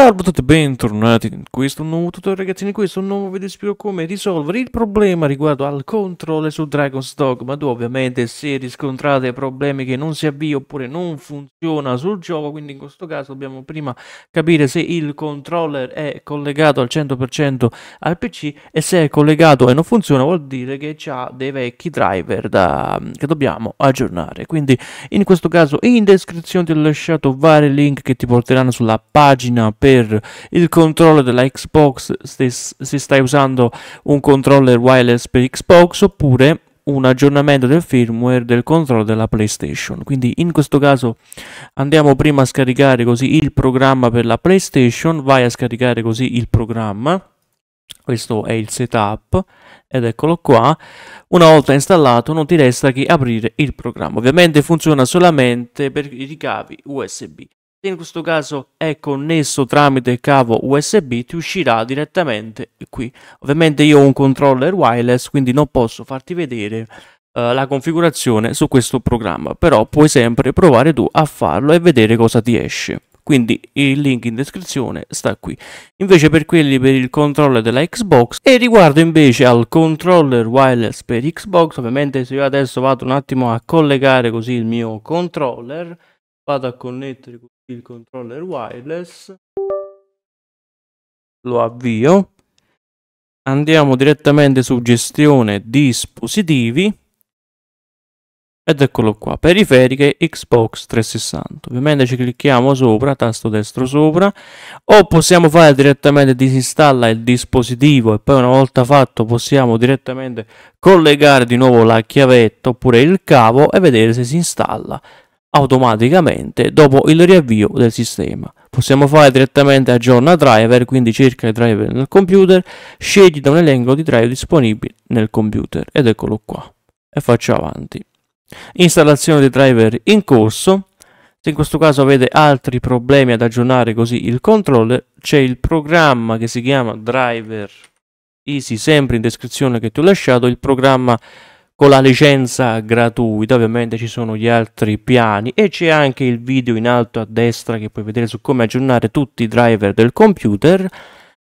Salve a tutti e bentornati in questo nuovo tutorial ragazzi, in questo nuovo video vi spiego come risolvere il problema riguardo al controllo su Dragon's Dogma 2 ovviamente se riscontrate problemi che non si avvia oppure non funziona sul gioco quindi in questo caso dobbiamo prima capire se il controller è collegato al 100% al PC e se è collegato e non funziona vuol dire che ha dei vecchi driver da, che dobbiamo aggiornare quindi in questo caso in descrizione ti ho lasciato vari link che ti porteranno sulla pagina per per il controllo della Xbox se stai usando un controller wireless per Xbox oppure un aggiornamento del firmware del controllo della PlayStation. Quindi in questo caso andiamo prima a scaricare così il programma per la PlayStation, vai a scaricare così il programma. Questo è il setup ed eccolo qua. Una volta installato non ti resta che aprire il programma. Ovviamente funziona solamente per i ricavi USB in questo caso è connesso tramite cavo USB, ti uscirà direttamente qui. Ovviamente io ho un controller wireless, quindi non posso farti vedere uh, la configurazione su questo programma, però puoi sempre provare tu a farlo e vedere cosa ti esce. Quindi il link in descrizione sta qui. Invece per quelli per il controller della Xbox e riguardo invece al controller wireless per Xbox, ovviamente se io adesso vado un attimo a collegare così il mio controller, vado a connettere il controller wireless, lo avvio, andiamo direttamente su gestione dispositivi ed eccolo qua, periferiche Xbox 360. Ovviamente ci clicchiamo sopra, tasto destro sopra, o possiamo fare direttamente disinstalla il dispositivo e poi una volta fatto possiamo direttamente collegare di nuovo la chiavetta oppure il cavo e vedere se si installa automaticamente dopo il riavvio del sistema. Possiamo fare direttamente aggiorna driver, quindi cerca il driver nel computer, scegli da un elenco di driver disponibili nel computer ed eccolo qua. E faccio avanti. Installazione dei driver in corso. Se in questo caso avete altri problemi ad aggiornare così il controller, c'è il programma che si chiama driver easy, sempre in descrizione che ti ho lasciato, il programma con la licenza gratuita, ovviamente ci sono gli altri piani e c'è anche il video in alto a destra che puoi vedere su come aggiornare tutti i driver del computer.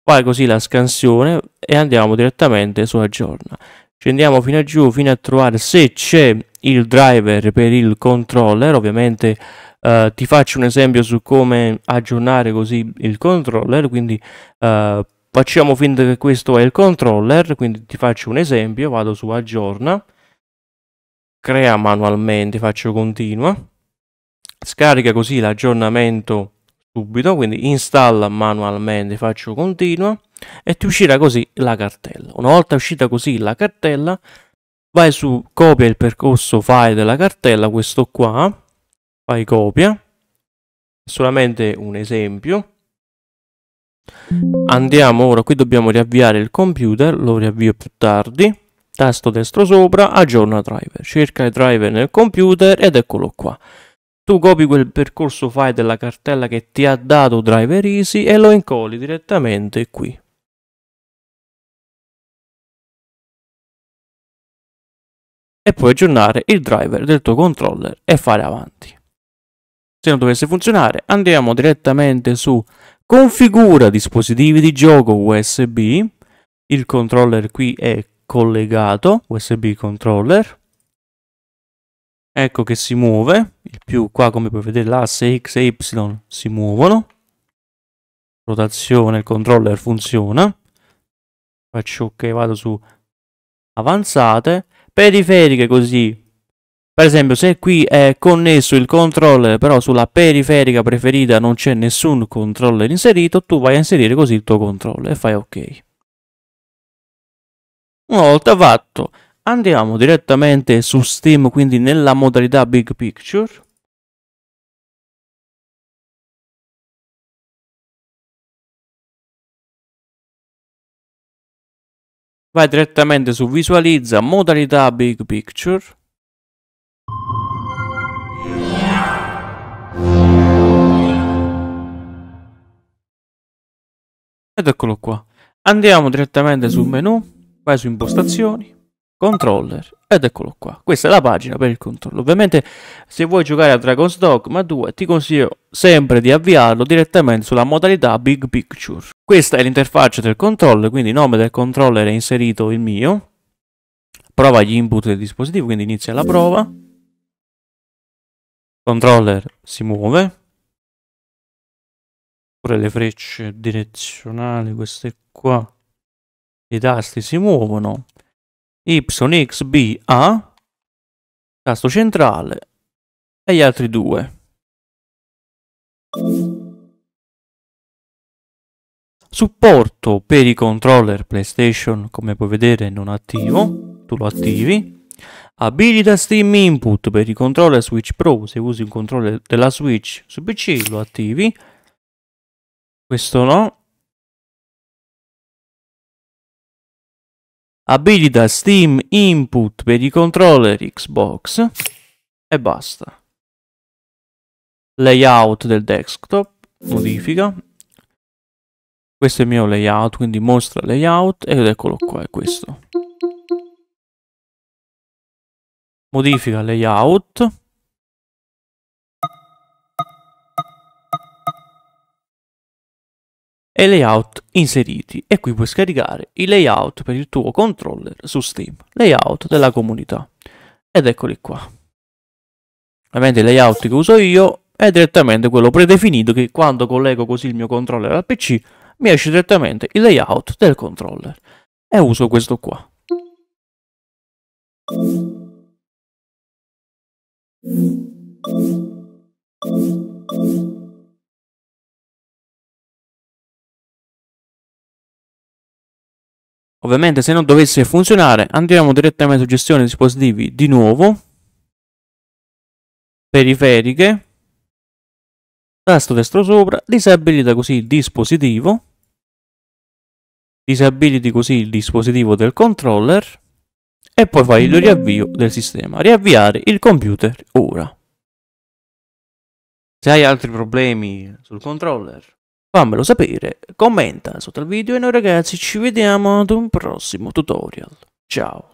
Fai così la scansione e andiamo direttamente su aggiorna. Scendiamo fino a giù fino a trovare se c'è il driver per il controller, ovviamente Uh, ti faccio un esempio su come aggiornare così il controller quindi uh, facciamo finta che questo è il controller quindi ti faccio un esempio vado su aggiorna crea manualmente, faccio continua, scarica così l'aggiornamento subito, quindi installa manualmente, faccio continua e ti uscirà così la cartella. Una volta uscita così la cartella, vai su copia il percorso file della cartella, questo qua, fai copia, solamente un esempio. Andiamo ora, qui dobbiamo riavviare il computer, lo riavvio più tardi tasto destro sopra, aggiorna driver, cerca i driver nel computer ed eccolo qua. Tu copi quel percorso file della cartella che ti ha dato driver easy e lo incolli direttamente qui. E puoi aggiornare il driver del tuo controller e fare avanti. Se non dovesse funzionare andiamo direttamente su Configura dispositivi di gioco USB. Il controller qui è collegato USB controller. Ecco che si muove, il più qua come puoi vedere l'asse X e Y si muovono. Rotazione, il controller funziona. Faccio ok, vado su avanzate. Periferiche così per esempio se qui è connesso il controller però sulla periferica preferita non c'è nessun controller inserito, tu vai a inserire così il tuo controller e fai ok. Una volta fatto, andiamo direttamente su Steam, quindi nella modalità Big Picture. Vai direttamente su Visualizza, modalità Big Picture. Ed eccolo qua. Andiamo direttamente sul menu vai su impostazioni, controller ed eccolo qua. Questa è la pagina per il controllo. Ovviamente se vuoi giocare a Dragon's Dogma 2 ti consiglio sempre di avviarlo direttamente sulla modalità Big Picture. Questa è l'interfaccia del controller, quindi il nome del controller è inserito il mio. Prova gli input del dispositivo, quindi inizia la prova. Controller si muove. Pure le frecce direzionali, queste qua i tasti si muovono, Y, X, B, A, tasto centrale e gli altri due. Supporto per i controller PlayStation, come puoi vedere non attivo, tu lo attivi. Abilita Steam Input per i controller Switch Pro, se usi un controller della Switch su PC lo attivi. Questo no, Abilita Steam Input per i controller Xbox e basta. Layout del desktop, modifica. Questo è il mio layout, quindi mostra layout ed eccolo qua, è questo. Modifica layout e layout inseriti e qui puoi scaricare i layout per il tuo controller su Steam, layout della comunità. Ed eccoli qua. Ovviamente il layout che uso io è direttamente quello predefinito che quando collego così il mio controller al PC mi esce direttamente il layout del controller e uso questo qua. Ovviamente se non dovesse funzionare andiamo direttamente su gestione dispositivi di nuovo, periferiche, tasto destro sopra, disabilita così il dispositivo, disabiliti così il dispositivo del controller e poi fai il riavvio del sistema, riavviare il computer ora. Se hai altri problemi sul controller fammelo sapere, commenta sotto il video e noi ragazzi ci vediamo ad un prossimo tutorial. Ciao!